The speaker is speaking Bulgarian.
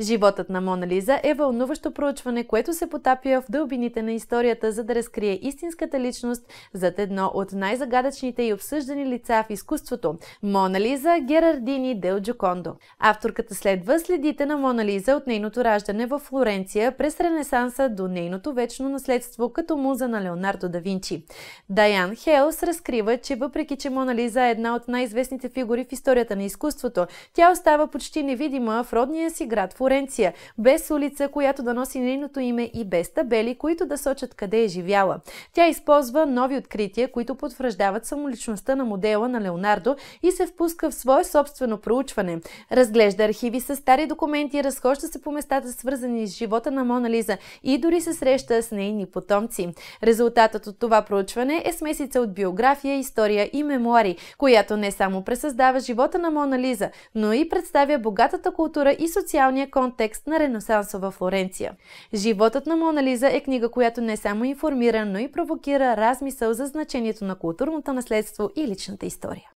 Животът на Мона Лиза е вълнуващо проучване, което се потапя в дълбините на историята, за да разкрие истинската личност зад едно от най-загадъчните и обсъждани лица в изкуството – Мона Лиза Герардини Дел Джокондо. Авторката следва следите на Мона Лиза от нейното раждане в Флоренция през Ренесанса до нейното вечно наследство като муза на Леонардо да Винчи. Даян Хелс разкрива, че въпреки, че Мона Лиза е една от най-известните фигури в историята на изкуството, тя остава почти невидима в родния си град Флоренция конкуренция, без улица, която да носи нейното име и без табели, които да сочат къде е живяла. Тя използва нови открития, които потвърждават самоличността на модела на Леонардо и се впуска в свое собствено проучване. Разглежда архиви с стари документи, разхожда се по местата свързани с живота на Мона Лиза и дори се среща с нейни потомци. Резултатът от това проучване е смесица от биография, история и мемуари, която не само пресъздава живота на Мона Лиза, но и представя богатата култура и социалния контекст на Ренесанса във Флоренция. Животът на Лиза е книга, която не само информира, но и провокира размисъл за значението на културното наследство и личната история.